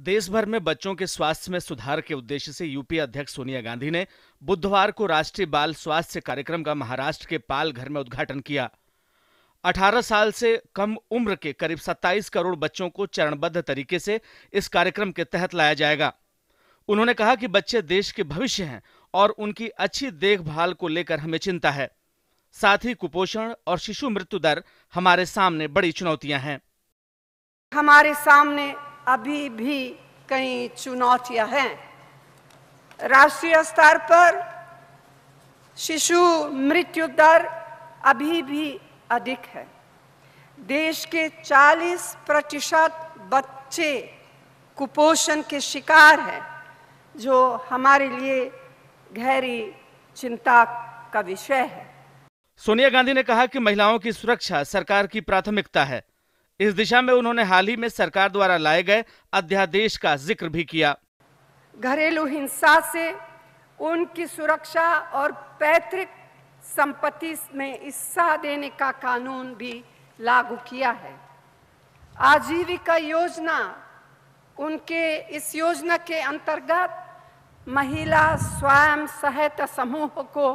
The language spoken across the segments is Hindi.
देश भर में बच्चों के स्वास्थ्य में सुधार के उद्देश्य से यूपी अध्यक्ष सोनिया गांधी ने बुधवार को राष्ट्रीय बाल स्वास्थ्य कार्यक्रम का महाराष्ट्र के पालघर में उद्घाटन किया 18 साल से कम उम्र के करीब 27 करोड़ बच्चों को चरणबद्ध तरीके से इस कार्यक्रम के तहत लाया जाएगा उन्होंने कहा कि बच्चे देश के भविष्य हैं और उनकी अच्छी देखभाल को लेकर हमें चिंता है साथ ही कुपोषण और शिशु मृत्यु दर हमारे सामने बड़ी चुनौतियां हैं हमारे सामने अभी भी कई चुनौतियां हैं राष्ट्रीय स्तर पर शिशु मृत्यु दर अभी भी अधिक है देश के 40 प्रतिशत बच्चे कुपोषण के शिकार हैं जो हमारे लिए गहरी चिंता का विषय है सोनिया गांधी ने कहा कि महिलाओं की सुरक्षा सरकार की प्राथमिकता है इस दिशा में उन्होंने हाल ही में सरकार द्वारा लाए गए अध्यादेश का जिक्र भी किया घरेलू हिंसा से उनकी सुरक्षा और पैतृक संपत्ति में हिस्सा देने का कानून भी लागू किया है आजीविका योजना उनके इस योजना के अंतर्गत महिला स्वयं सहायता समूह को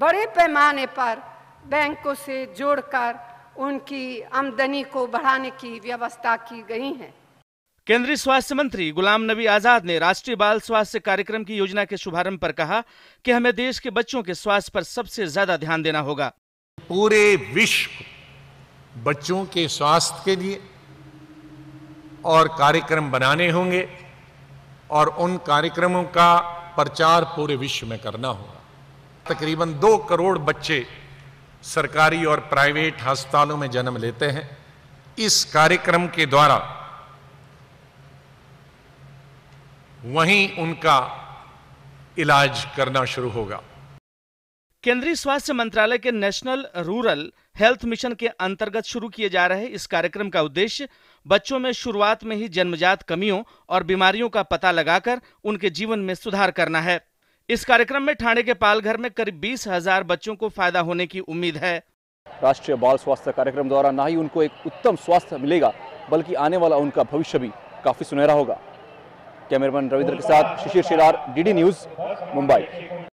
बड़े पैमाने पर बैंकों से जोड़कर उनकी आमदनी को बढ़ाने की व्यवस्था की गई है केंद्रीय स्वास्थ्य मंत्री गुलाम नबी आजाद ने राष्ट्रीय बाल स्वास्थ्य कार्यक्रम की योजना के शुभारंभ पर कहा कि हमें देश के बच्चों के स्वास्थ्य पर सबसे ज्यादा ध्यान देना होगा पूरे विश्व बच्चों के स्वास्थ्य के लिए और कार्यक्रम बनाने होंगे और उन कार्यक्रमों का प्रचार पूरे विश्व में करना होगा तकरीबन दो करोड़ बच्चे सरकारी और प्राइवेट अस्पतालों में जन्म लेते हैं इस कार्यक्रम के द्वारा वहीं उनका इलाज करना शुरू होगा केंद्रीय स्वास्थ्य मंत्रालय के नेशनल रूरल हेल्थ मिशन के अंतर्गत शुरू किए जा रहे इस कार्यक्रम का उद्देश्य बच्चों में शुरुआत में ही जन्मजात कमियों और बीमारियों का पता लगाकर उनके जीवन में सुधार करना है इस कार्यक्रम में ठाणे के पालघर में करीब बीस हजार बच्चों को फायदा होने की उम्मीद है राष्ट्रीय बाल स्वास्थ्य कार्यक्रम द्वारा न ही उनको एक उत्तम स्वास्थ्य मिलेगा बल्कि आने वाला उनका भविष्य भी काफी सुनहरा होगा कैमरामैन रविंद्र के साथ शिशिर शिरार डीडी न्यूज मुंबई